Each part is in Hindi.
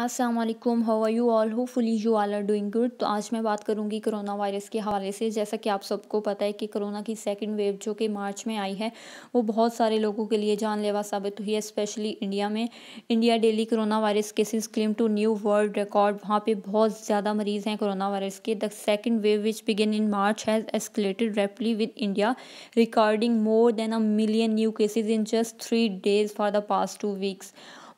Aslam how are you all fully you all are doing good तो आज मैं बात करूंगी कोरोना वायरस के हवाले से जैसा कि आप सबको पता है कि कोरोना की सेकेंड वेव जो कि मार्च में आई है वो बहुत सारे लोगों के लिए जानलेवा साबित हुई है स्पेशली इंडिया में India daily corona virus cases claim to new world record वहाँ पे बहुत ज़्यादा मरीज़ हैं कोरोना वायरस के the second wave which begin in March has escalated rapidly with India recording more than a million new cases in just three days for the past two weeks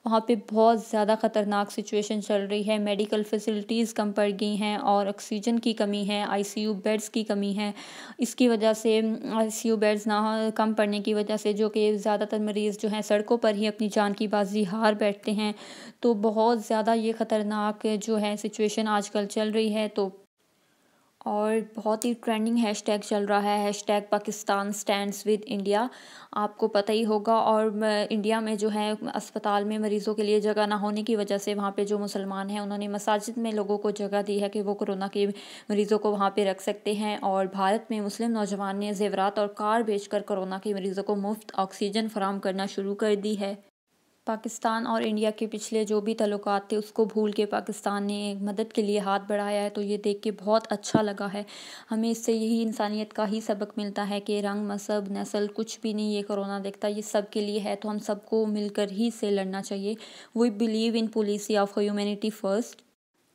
वहाँ पे बहुत ज़्यादा ख़तरनाक सिचुएशन चल रही है मेडिकल फैसिलिटीज़ कम पड़ गई हैं और ऑक्सीजन की कमी है आईसीयू बेड्स की कमी है इसकी वजह से आईसीयू बेड्स ना कम पड़ने की वजह से जो कि ज़्यादातर मरीज़ जो हैं सड़कों पर ही अपनी जान की बाजी हार बैठते हैं तो बहुत ज़्यादा ये ख़तरनाक जो है सिचुएशन आजकल चल रही है तो और बहुत ही ट्रेंडिंग हैशटैग चल रहा है hashtag Pakistan stands with India आपको पता ही होगा और इंडिया में जो है अस्पताल में मरीज़ों के लिए जगह ना होने की वजह से वहाँ पे जो मुसलमान हैं उन्होंने मसाजिद में लोगों को जगह दी है कि वो कोरोना के मरीज़ों को वहाँ पे रख सकते हैं और भारत में मुस्लिम नौजवान ने जेवरात और कार बेच कोरोना के मरीज़ों को मुफ्त ऑक्सीजन फराम करना शुरू कर दी है पाकिस्तान और इंडिया के पिछले जो भी तल्लक थे उसको भूल के पाकिस्तान ने मदद के लिए हाथ बढ़ाया है तो ये देख के बहुत अच्छा लगा है हमें इससे यही इंसानियत का ही सबक मिलता है कि रंग मसहब नस्ल कुछ भी नहीं ये कोरोना देखता ये सब के लिए है तो हम सबको मिलकर ही इसे लड़ना चाहिए we believe in policy of humanity first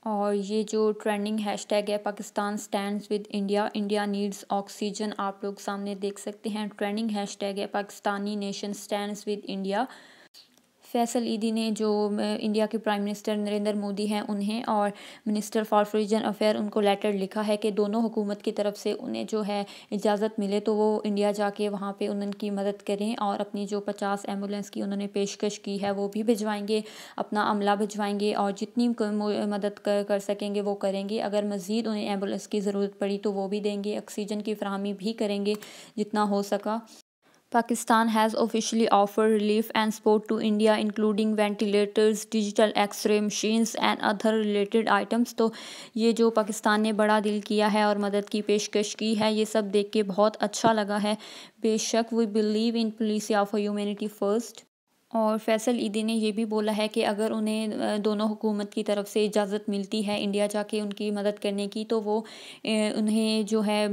और ये जो ट्रेंडिंग हैशटैग है Pakistan stand with India India needs oxygen आप लोग सामने देख सकते हैं ट्रेंडिंग हैशटैग है Pakistani nation stand with India Faisal Edhi ने जो इंडिया के प्राइम मिनिस्टर नरेंद्र मोदी हैं उन्हें और मिनिस्टर फॉर फॉरिजन अफेयर उनको लेटर लिखा है कि दोनों हुकूमत की तरफ से उन्हें जो है इजाज़त मिले तो वो इंडिया जाके वहाँ पे उनकी मदद करें और अपनी जो पचास एम्बुलेंस की उन्होंने पेशकश की है वो भी भिजवाएंगे अपना अमला भिजवाएंगे और जितनी मदद कर, कर सकेंगे वो करेंगे अगर मज़ीद उन्हें एम्बुलेंस की ज़रूरत पड़ी तो वो भी देंगे ऑक्सीजन की फ्राहमी भी करेंगे जितना हो सका Pakistan has officially offered relief and support to India, including ventilators, digital x-ray machines and other related items. तो ये जो पाकिस्तान ने बड़ा दिल किया है और मदद की पेशकश की है ये सब देख के बहुत अच्छा लगा है बेशक we believe in policy of humanity first और फैसल ईदी ने यह भी बोला है कि अगर उन्हें दोनों हुकूमत की तरफ से इजाज़त मिलती है इंडिया जाके उनकी मदद करने की तो वो उन्हें जो है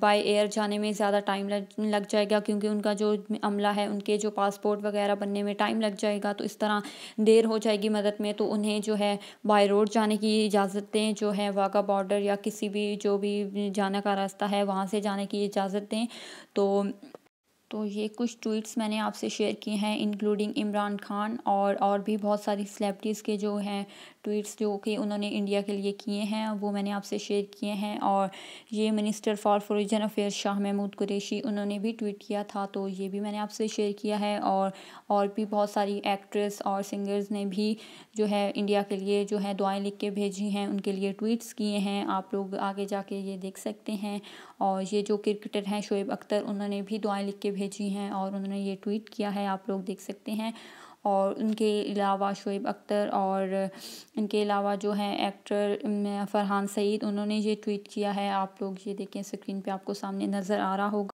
बाय एयर जाने में ज़्यादा टाइम लग जाएगा क्योंकि उनका जो अमला है उनके जो पासपोर्ट वगैरह बनने में टाइम लग जाएगा तो इस तरह देर हो जाएगी मदद में तो उन्हें जो है बाय रोड जाने की इजाज़तें जो है वाघा बॉर्डर या किसी भी जो भी जाने का रास्ता है वहाँ से जाने की इजाज़त दें तो तो ये कुछ ट्वीट्स मैंने आपसे शेयर किए हैं इंक्लूडिंग इमरान खान और और भी बहुत सारी सेलेब्रिटीज़ के जो हैं ट्वीट्स जो कि उन्होंने इंडिया के लिए किए हैं वो मैंने आपसे शेयर किए हैं और ये minister for foreign affair Shah Mahmood Qureshi उन्होंने भी ट्वीट किया था तो ये भी मैंने आपसे शेयर किया है और और भी बहुत सारी एक्ट्रेस और सिंगर्स ने भी जो है इंडिया के लिए जो है दुआएँ लिख के भेजी हैं उनके लिए ट्वीट्स किए हैं आप लोग आगे जाके ये देख सकते हैं और ये जो क्रिकेटर हैं शोएब अख्तर उन्होंने भी दुआएँ लिख के भेजी हैं और उन्होंने ये ट्वीट किया है आप लोग देख सकते हैं और उनके अलावा शुएब अख्तर और इनके अलावा जो है एक्टर फरहान सईद उन्होंने ये ट्वीट किया है आप लोग ये देखें स्क्रीन पे आपको सामने नज़र आ रहा होगा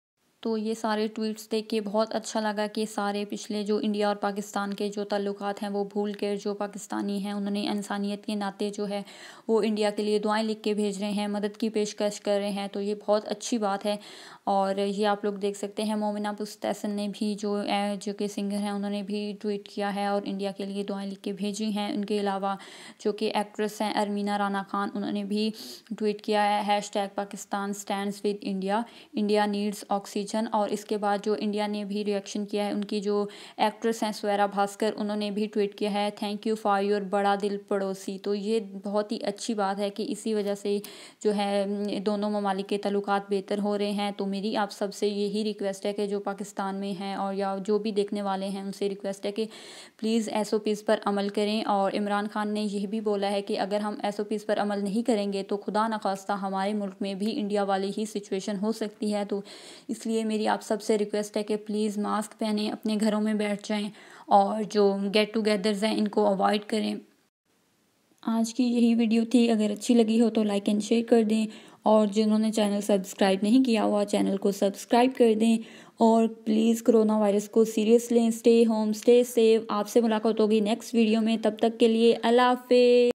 तो ये सारे ट्वीट्स देख के बहुत अच्छा लगा कि सारे पिछले जो इंडिया और पाकिस्तान के जो ताल्लुक हैं वो भूल कर जो पाकिस्तानी हैं उन्होंने इंसानियत के नाते जो है वो इंडिया के लिए दुआएं लिख के भेज रहे हैं मदद की पेशकश कर रहे हैं तो ये बहुत अच्छी बात है और ये आप लोग देख सकते हैं मोमिना पुस्तैसन ने भी जो जो के सिंगर हैं उन्होंने भी ट्वीट किया है और इंडिया के लिए दुआएं लिख के भेजी हैं उनके अलावा जो कि एक्ट्रेस हैं अरमीना राना खान उन्होंने भी ट्वीट किया है hashtag Pakistan stand with India India needs oxygen Bachchan और इसके बाद जो इंडिया ने भी रिएक्शन किया है उनकी जो एक्ट्रेस हैं स्वेरा भास्कर उन्होंने भी ट्वीट किया है थैंक यू फॉर योर बड़ा दिल पड़ोसी तो ये बहुत ही अच्छी बात है कि इसी वजह से जो है दोनों ममालिक के तल्लुक बेहतर हो रहे हैं तो मेरी आप सबसे यही रिक्वेस्ट है कि जो पाकिस्तान में हैं और या जो भी देखने वाले हैं उनसे रिक्वेस्ट है कि प्लीज़ एस ओ पीज़ पर अमल करें और इमरान खान ने यह भी बोला है कि अगर हम एस ओ पीज़ पर अमल नहीं करेंगे तो खुदा नखास्ता हमारे मुल्क में भी इंडिया वाली ही सिचुएशन हो सकती है तो इसलिए मेरी आप सबसे रिक्वेस्ट है कि प्लीज़ मास्क पहने अपने घरों में बैठ जाएं और जो गेट टुगेदर्स हैं इनको अवॉइड करें आज की यही वीडियो थी अगर अच्छी लगी हो तो लाइक एंड शेयर कर दें और जिन्होंने चैनल सब्सक्राइब नहीं किया हुआ चैनल को सब्सक्राइब कर दें और प्लीज़ कोरोना वायरस को सीरियस लें स्टे होम स्टे सेफ आपसे मुलाकात होगी नेक्स्ट वीडियो में तब तक के लिए अल्लाह